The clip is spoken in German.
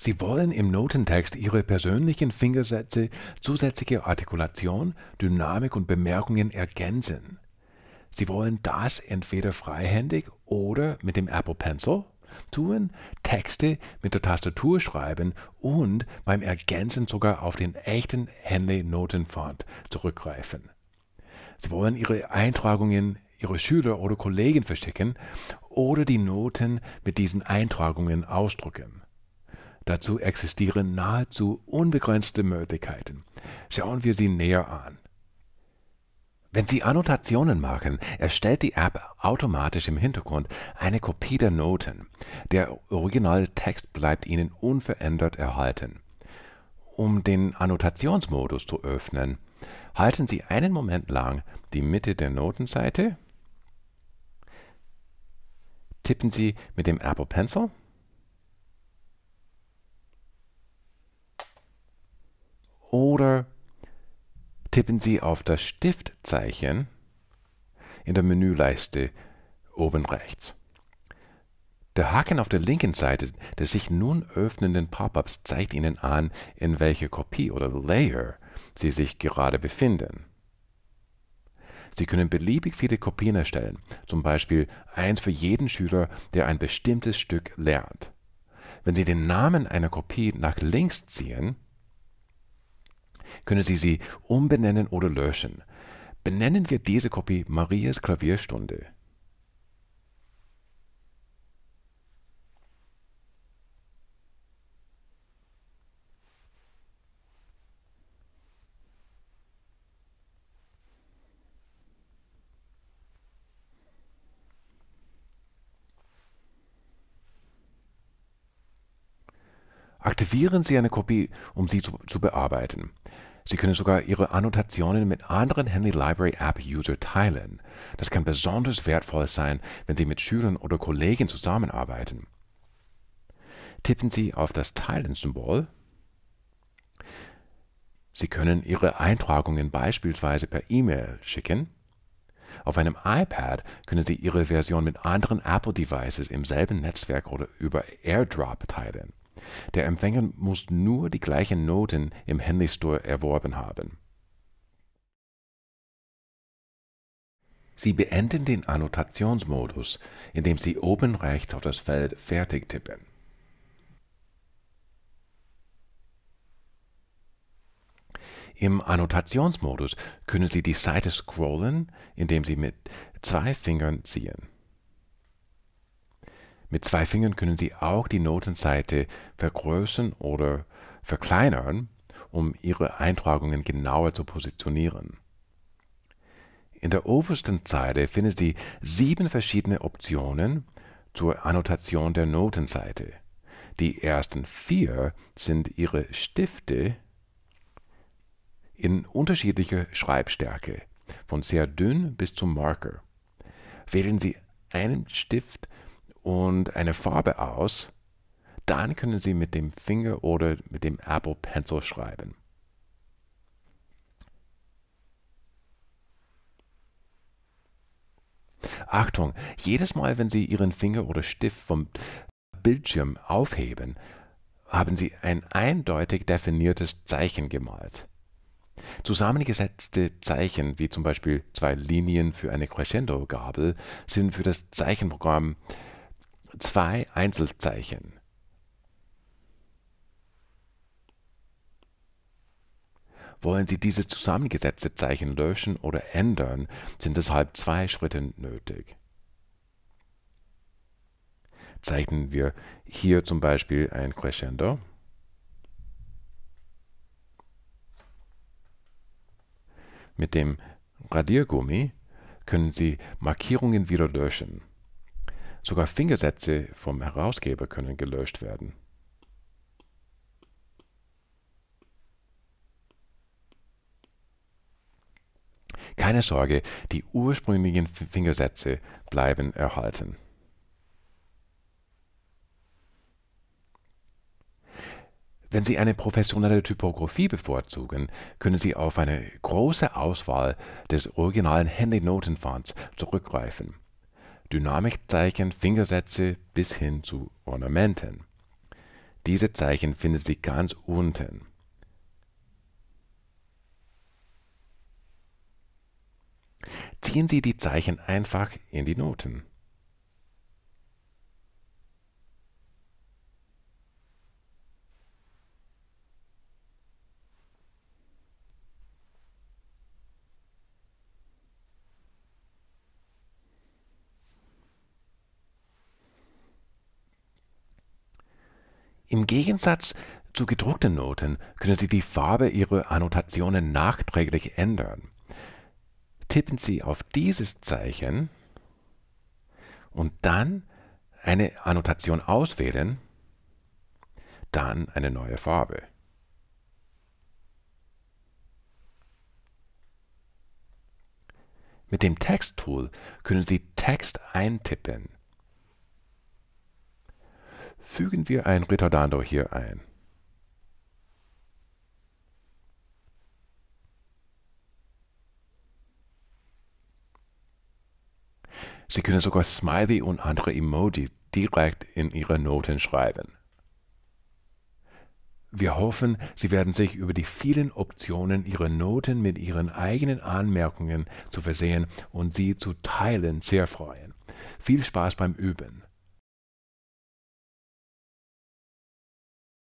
Sie wollen im Notentext Ihre persönlichen Fingersätze, zusätzliche Artikulation, Dynamik und Bemerkungen ergänzen. Sie wollen das entweder freihändig oder mit dem Apple Pencil tun, Texte mit der Tastatur schreiben und beim Ergänzen sogar auf den echten Handy-Notenfont zurückgreifen. Sie wollen Ihre Eintragungen Ihre Schüler oder Kollegen verschicken oder die Noten mit diesen Eintragungen ausdrucken. Dazu existieren nahezu unbegrenzte Möglichkeiten. Schauen wir sie näher an. Wenn Sie Annotationen machen, erstellt die App automatisch im Hintergrund eine Kopie der Noten. Der originale Text bleibt Ihnen unverändert erhalten. Um den Annotationsmodus zu öffnen, halten Sie einen Moment lang die Mitte der Notenseite, tippen Sie mit dem Apple Pencil oder tippen Sie auf das Stiftzeichen in der Menüleiste oben rechts. Der Haken auf der linken Seite des sich nun öffnenden Pop-ups zeigt Ihnen an, in welcher Kopie oder Layer Sie sich gerade befinden. Sie können beliebig viele Kopien erstellen, zum Beispiel eins für jeden Schüler, der ein bestimmtes Stück lernt. Wenn Sie den Namen einer Kopie nach links ziehen, können Sie sie umbenennen oder löschen. Benennen wir diese Kopie Marias Klavierstunde. Aktivieren Sie eine Kopie, um sie zu, zu bearbeiten. Sie können sogar Ihre Annotationen mit anderen Handy Library App User teilen. Das kann besonders wertvoll sein, wenn Sie mit Schülern oder Kollegen zusammenarbeiten. Tippen Sie auf das Teilen-Symbol. Sie können Ihre Eintragungen beispielsweise per E-Mail schicken. Auf einem iPad können Sie Ihre Version mit anderen Apple-Devices im selben Netzwerk oder über AirDrop teilen. Der Empfänger muss nur die gleichen Noten im Handy Store erworben haben. Sie beenden den Annotationsmodus, indem Sie oben rechts auf das Feld Fertig tippen. Im Annotationsmodus können Sie die Seite scrollen, indem Sie mit zwei Fingern ziehen. Mit zwei Fingern können Sie auch die Notenseite vergrößern oder verkleinern, um Ihre Eintragungen genauer zu positionieren. In der obersten Seite finden Sie sieben verschiedene Optionen zur Annotation der Notenseite. Die ersten vier sind Ihre Stifte in unterschiedlicher Schreibstärke, von sehr dünn bis zum Marker. Wählen Sie einen Stift und eine Farbe aus, dann können Sie mit dem Finger oder mit dem Apple Pencil schreiben. Achtung, jedes Mal, wenn Sie Ihren Finger oder Stift vom Bildschirm aufheben, haben Sie ein eindeutig definiertes Zeichen gemalt. Zusammengesetzte Zeichen, wie zum Beispiel zwei Linien für eine Crescendo-Gabel, sind für das Zeichenprogramm zwei Einzelzeichen. Wollen Sie diese zusammengesetzte Zeichen löschen oder ändern, sind deshalb zwei Schritte nötig. Zeichnen wir hier zum Beispiel ein Crescendo. Mit dem Radiergummi können Sie Markierungen wieder löschen. Sogar Fingersätze vom Herausgeber können gelöscht werden. Keine Sorge, die ursprünglichen Fingersätze bleiben erhalten. Wenn Sie eine professionelle Typografie bevorzugen, können Sie auf eine große Auswahl des originalen handy zurückgreifen. Dynamikzeichen, Fingersätze bis hin zu Ornamenten. Diese Zeichen findet sie ganz unten. Ziehen Sie die Zeichen einfach in die Noten. Im Gegensatz zu gedruckten Noten können Sie die Farbe Ihrer Annotationen nachträglich ändern. Tippen Sie auf dieses Zeichen und dann eine Annotation auswählen, dann eine neue Farbe. Mit dem Text-Tool können Sie Text eintippen fügen wir ein Ritardando hier ein. Sie können sogar Smiley und andere Emoji direkt in Ihre Noten schreiben. Wir hoffen, Sie werden sich über die vielen Optionen Ihre Noten mit Ihren eigenen Anmerkungen zu versehen und sie zu teilen sehr freuen. Viel Spaß beim Üben!